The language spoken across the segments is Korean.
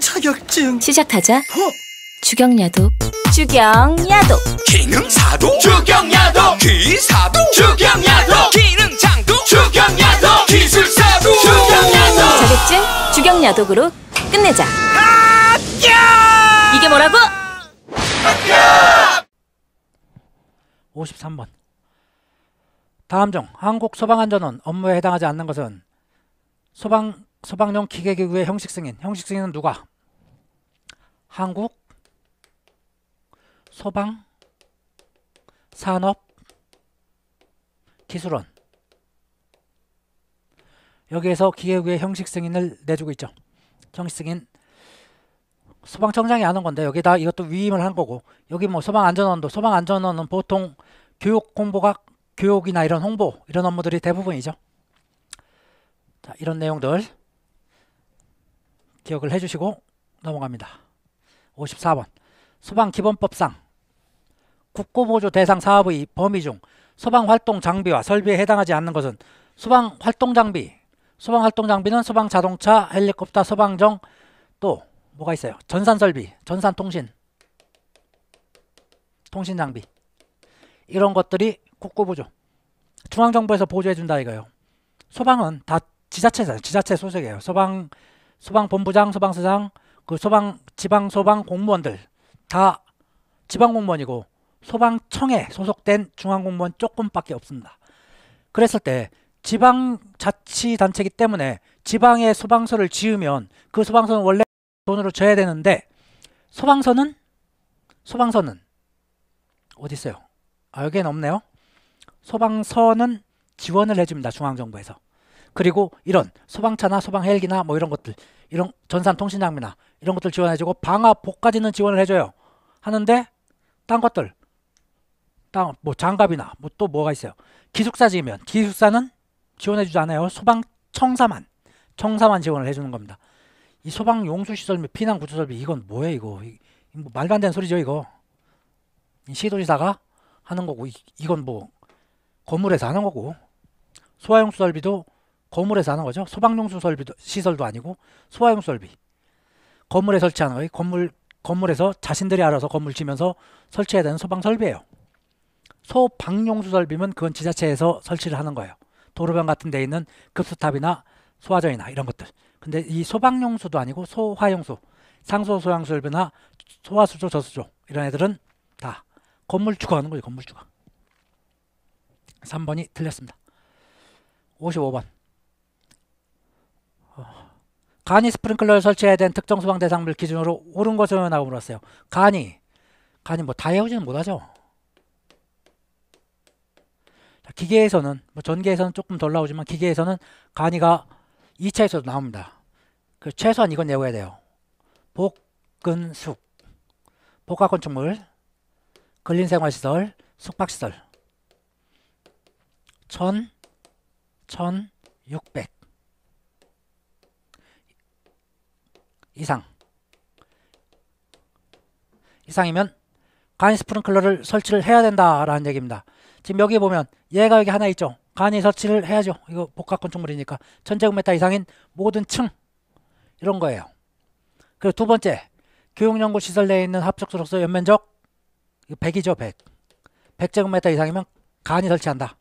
자격증 시작하자 어? 주경야도 주경야도 기능사도 주경야도 기사도 주경야도 기능장도 주경야도 기술사도 주경야도 자격증 주경야독으로 끝내자 이게 뭐라고? 53번 다음 중 한국 소방안전원 업무에 해당하지 않는 것은 소방 소방용 기계기구의 형식 승인. 형식 승인은 누가? 한국 소방 산업 기술원 여기에서 기계국의 형식 승인을 내주고 있죠. 형식 승인 소방청장이 하는 건데 여기다 이것도 위임을 한 거고 여기 뭐 소방안전원도 소방안전원은 보통 교육 공보가 교육이나 이런 홍보 이런 업무들이 대부분이죠. 자 이런 내용들 기억을 해주시고 넘어갑니다. 54번 소방기본법상 국고보조 대상 사업의 범위 중 소방활동 장비와 설비에 해당하지 않는 것은 소방활동 장비 소방활동 장비는 소방자동차, 헬리콥터, 소방정 또 뭐가 있어요? 전산설비, 전산통신 통신장비 이런 것들이 국고보조 중앙정부에서 보조해준다 이거예요 소방은 다 지자체잖아요 지자체 소속이에요 소방 소방본부장, 소방서장, 그 소방 지방 소방 공무원들 다 지방 공무원이고 소방청에 소속된 중앙 공무원 조금밖에 없습니다. 그랬을 때 지방 자치 단체이기 때문에 지방에 소방서를 지으면 그 소방서는 원래 돈으로 줘야 되는데 소방서는 소방서는 어디 있어요? 아 여기엔 없네요. 소방서는 지원을 해줍니다. 중앙정부에서. 그리고 이런 소방차나 소방 헬기나 뭐 이런 것들 이런 전산 통신 장비나 이런 것들 지원해주고 방화복까지는 지원을 해줘요. 하는데 딴 것들 딴뭐 장갑이나 뭐 또 뭐가 있어요. 기숙사 지으면 기숙사는 지원해주지 않아요. 소방청사만 청사만 지원을 해주는 겁니다. 이 소방 용수 시설 및 피난 구조 설비 이건 뭐예요 이거 뭐 말도 안 되는 소리죠 이거 시도지사가 하는 거고 이, 이건 뭐 건물에서 하는 거고 소화용 수 설비도 건물에서 하는 거죠. 소방용수 설비도 시설도 아니고 소화용 설비. 건물에 설치하는 거예요. 건물 건물에서 자신들이 알아서 건물 지면서 설치해야 되는 소방 설비예요. 소방용수 설비면 그건 지자체에서 설치를 하는 거예요. 도로변 같은 데 있는 급수탑이나 소화전이나 이런 것들. 근데 이 소방용수도 아니고 소화용수, 상소소양설비나 소화수조, 저수조 이런 애들은 다 건물 추가하는 거예요. 건물 추가. 3번이 틀렸습니다. 55번. 간이 스프링클러를 설치해야 되는 특정 소방 대상물 기준으로 옳은 것은 하고 물었어요. 간이 간이 뭐 다 해오지는 못하죠. 자, 기계에서는 뭐 전기에서는 조금 덜 나오지만 기계에서는 간이가 2차에서도 나옵니다. 그 최소한 이건 내고 해야 돼요. 복근숙 복합건축물 근린생활시설 숙박시설 1000 1600 이상 이상이면 간이 스프링클러를 설치를 해야 된다라는 얘기입니다. 지금 여기 보면 얘가 여기 하나 있죠. 간이 설치를 해야죠. 이거 복합건축물이니까 천제곱미터 이상인 모든 층 이런 거예요. 그리고 두 번째 교육연구시설 내에 있는 합석수로서 연면적 100이죠. 100. 100제곱미터 이상이면 간이 설치한다.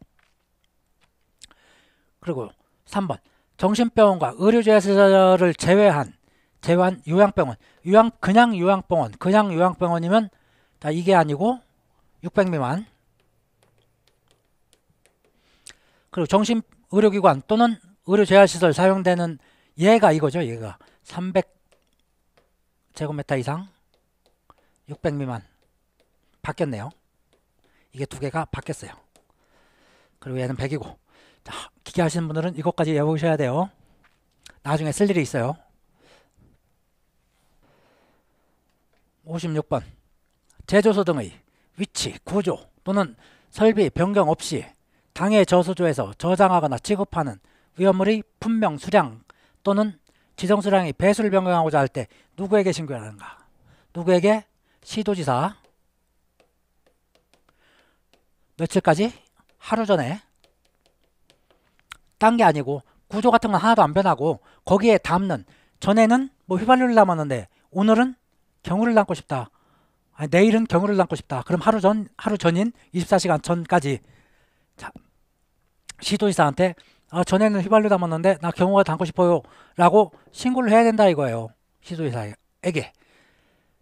그리고 3번 정신병원과 의료시설을 제외한 재환 요양병원 요양 그냥 요양병원 그냥 요양병원이면 다 이게 아니고 600 미만 그리고 정신의료기관 또는 의료재활시설 사용되는 얘가 이거죠 얘가 300 제곱미터 이상 600 미만 바뀌었네요 이게 두 개가 바뀌었어요 그리고 얘는 100이고 자, 기계 하시는 분들은 이것까지 외우셔야 돼요 나중에 쓸 일이 있어요 56번 제조소 등의 위치, 구조 또는 설비 변경 없이 당해 저수조에서 저장하거나 취급하는 위험물의 분명 수량 또는 지정 수량이 배수를 변경하고자 할 때 누구에게 신고해야 하는가? 누구에게? 시도지사 며칠까지? 하루 전에 딴 게 아니고 구조 같은 건 하나도 안 변하고 거기에 담는 전에는 뭐 휘발유를 담았는데 오늘은 경우를 남고 싶다. 아니, 내일은 경우를 남고 싶다. 그럼 하루 전, 하루 전인 24시간 전까지 자, 시도지사한테 아, 전에는 휘발유 담았는데 나 경우가 담고 싶어요. 라고 신고를 해야 된다 이거예요. 시도지사에게.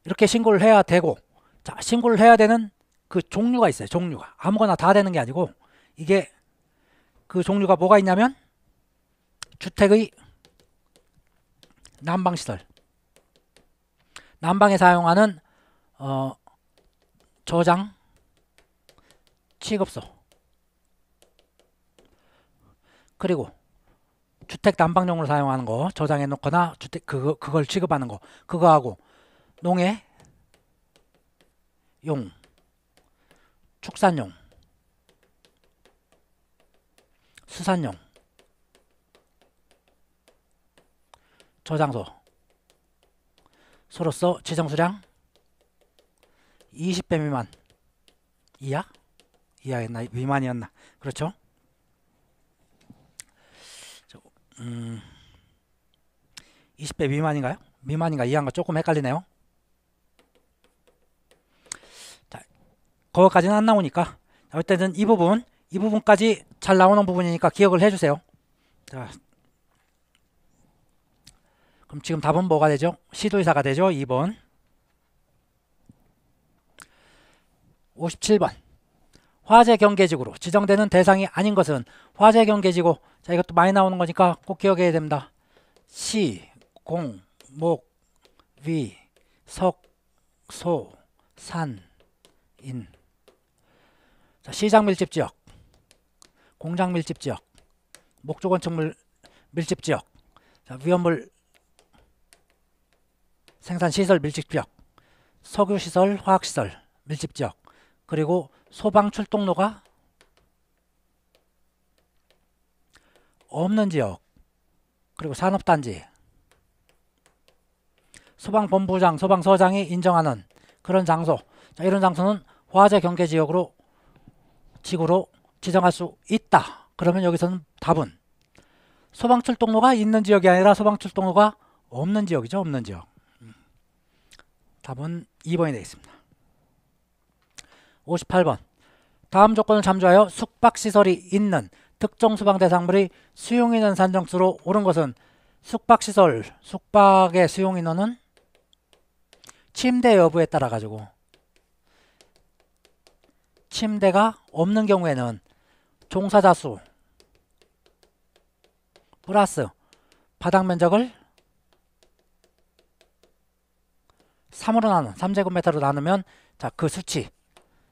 이렇게 신고를 해야 되고 자, 신고를 해야 되는 그 종류가 있어요. 종류가. 아무거나 다 되는 게 아니고 이게 그 종류가 뭐가 있냐면 주택의 난방시설 난방에 사용하는 어, 저장 취급소 그리고 주택 난방용으로 사용하는 거 저장해 놓거나 주택 그거 그걸 취급하는 거 그거하고 농해 용 축산용 수산용 저장소 서로서 최정수량 20배 미만 이하? 이하였나? 미만이었나? 그렇죠? 음, 20배 미만인가요? 미만인가 이하인가 조금 헷갈리네요. 자, 거기까지는 안 나오니까 어쨌든 이 부분, 이 부분까지 잘 나오는 부분이니까 기억을 해주세요. 자, 그럼 지금 답은 뭐가 되죠? 시도의사가 되죠? 2번 57번 화재 경계지구로 지정되는 대상이 아닌 것은 화재 경계지구 자 이것도 많이 나오는 거니까 꼭 기억해야 됩니다. 시, 공, 목, 위, 석, 소, 산, 인 자, 시장 밀집 지역 공장 밀집 지역 목조건축물 밀집 지역 자, 위험물 생산시설 밀집지역, 석유시설, 화학시설 밀집지역, 그리고 소방출동로가 없는 지역, 그리고 산업단지, 소방본부장, 소방서장이 인정하는 그런 장소 자, 이런 장소는 화재 경계 지역으로 지구로 지정할 수 있다. 그러면 여기서는 답은 소방출동로가 있는 지역이 아니라 소방출동로가 없는 지역이죠. 없는 지역. 답은 2번이 되겠습니다. 58번 다음 조건을 참조하여 숙박시설이 있는 특정 수방 대상물이 수용인원 산정수로 옳은 것은 숙박시설, 숙박의 수용인원은 침대 여부에 따라 가지고 침대가 없는 경우에는 종사자 수 플러스 바닥 면적을 3으로 나눈 3제곱미터로 나누면 자그 수치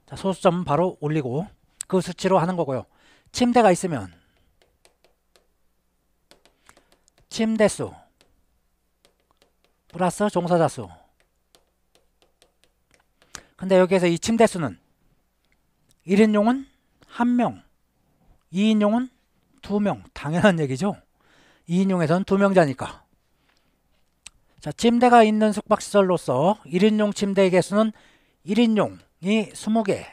자, 소수점 바로 올리고 그 수치로 하는 거고요. 침대가 있으면 침대 수 플러스 종사자 수 근데 여기에서 이 침대 수는 1인용은 1명 2인용은 2명 당연한 얘기죠. 2인용에서는 2명자니까 자, 침대가 있는 숙박시설로서 1인용 침대의 개수는 1인용이 20개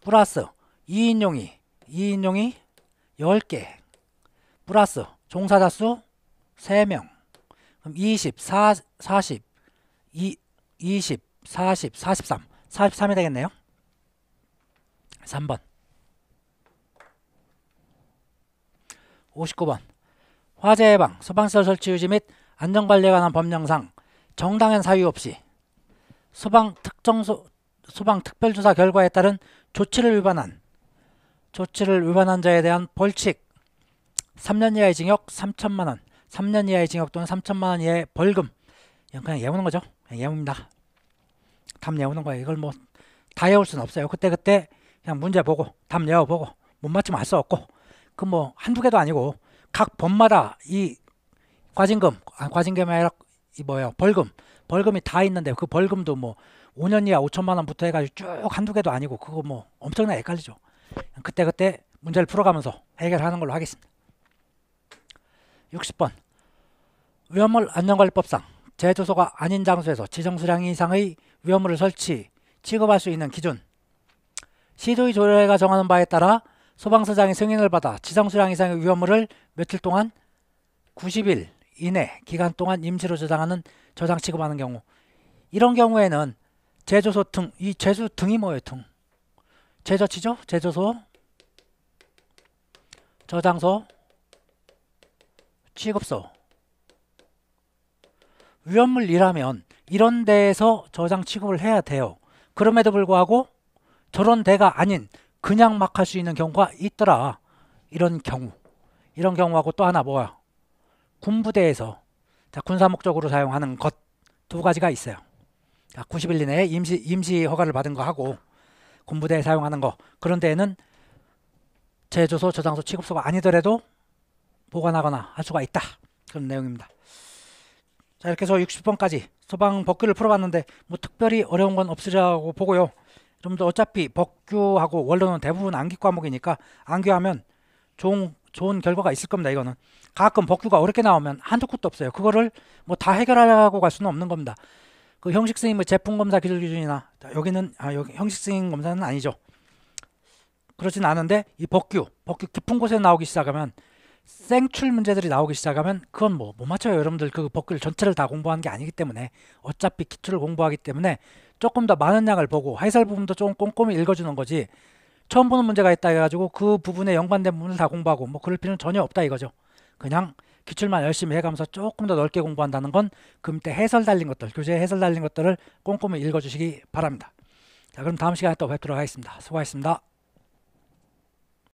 플러스 2인용이 2인용이 10개 플러스 종사자수 3명 그럼 20, 4, 40, 2, 20, 40, 43 43이 되겠네요 3번 59번 화재 예방, 소방시설 설치 유지 및 안전관리에 관한 법령상 정당한 사유 없이 소방 특정소 소방 특별조사 결과에 따른 조치를 위반한 조치를 위반한 자에 대한 벌칙 3년 이하의 징역 3천만 원, 3년 이하의 징역 또는 3천만 원 이하의 벌금. 그냥 예우는 거죠. 그냥 예우입니다. 답 예우는 거예요. 이걸 뭐 다 예울 수는 없어요. 그때 그때 그냥 문제 보고 답예우 보고 못 맞추면 알수 없고 그 뭐 한두 개도 아니고 각 법마다 이 과징금, 아, 과징금이 아니라 이 뭐예요? 벌금. 벌금이 다 있는데 그 벌금도 뭐 5년 이하 5천만 원부터 해가지고 쭉 한두 개도 아니고 그거 뭐 엄청나게 헷갈리죠. 그때 그때 문제를 풀어가면서 해결하는 걸로 하겠습니다. 60번 위험물 안전관리법상 제조소가 아닌 장소에서 지정수량 이상의 위험물을 설치, 취급할 수 있는 기준 시도의 조례가 정하는 바에 따라 소방서장이 승인을 받아 지정수량 이상의 위험물을 며칠 동안 90일 이내 기간 동안 임시로 저장하는 저장 취급하는 경우 이런 경우에는 제조소 등, 이 제조 등이 뭐예요? 등. 제조치죠? 제조소, 저장소, 취급소. 위험물이라면 이런 데에서 저장 취급을 해야 돼요. 그럼에도 불구하고 저런 데가 아닌 그냥 막 할 수 있는 경우가 있더라. 이런 경우. 이런 경우하고 또 하나 뭐야? 군부대에서 자, 군사 목적으로 사용하는 것 두 가지가 있어요. 자, 90일 이내에 임시 임시 허가를 받은 거 하고 군부대에 사용하는 거 그런 데에는 제조소 저장소 취급소가 아니더라도 보관하거나 할 수가 있다 그런 내용입니다. 자 이렇게 해서 60번까지 소방 법규를 풀어봤는데 뭐 특별히 어려운 건 없으라고 보고요. 좀 더 어차피 법규하고 원론은 대부분 암기 과목이니까 암기하면 종 좋은 결과가 있을 겁니다. 이거는 가끔 복구가 어렵게 나오면 한두 컷도 없어요. 그거를 뭐 다해결하려고갈 수는 없는 겁니다. 그 형식 승인 뭐 제품 검사 기준 기준이나 여기는 아 여기 형식 승인 검사는 아니죠. 그렇진 않은데 이 복규 복규 깊은 곳에 나오기 시작하면 생출 문제들이 나오기 시작하면 그건 뭐못 맞춰요 여러분들 그복규를 전체를 다 공부한 게 아니기 때문에 어차피 기출을 공부하기 때문에 조금 더 많은 양을 보고 해설 부분도 조금 꼼꼼히 읽어주는 거지 처음 보는 문제가 있다 해가지고 그 부분에 연관된 부분을 다 공부하고 뭐 그럴 필요는 전혀 없다 이거죠. 그냥 기출만 열심히 해가면서 조금 더 넓게 공부한다는 건 금때 해설 달린 것들, 교재 해설 달린 것들을 꼼꼼히 읽어주시기 바랍니다. 자, 그럼 다음 시간에 또 뵙도록 하겠습니다. 수고하셨습니다.